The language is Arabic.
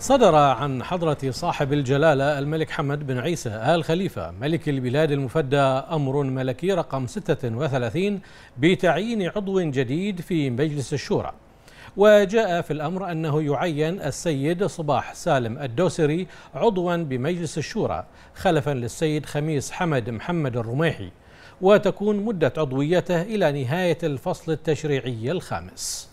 صدر عن حضرة صاحب الجلالة الملك حمد بن عيسى آل خليفة ملك البلاد المفدى أمر ملكي رقم 36 بتعيين عضو جديد في مجلس الشورى وجاء في الأمر أنه يعين السيد صباح سالم الدوسري عضوا بمجلس الشورى خلفا للسيد خميس حمد محمد الرميحي وتكون مدة عضويته إلى نهاية الفصل التشريعي الخامس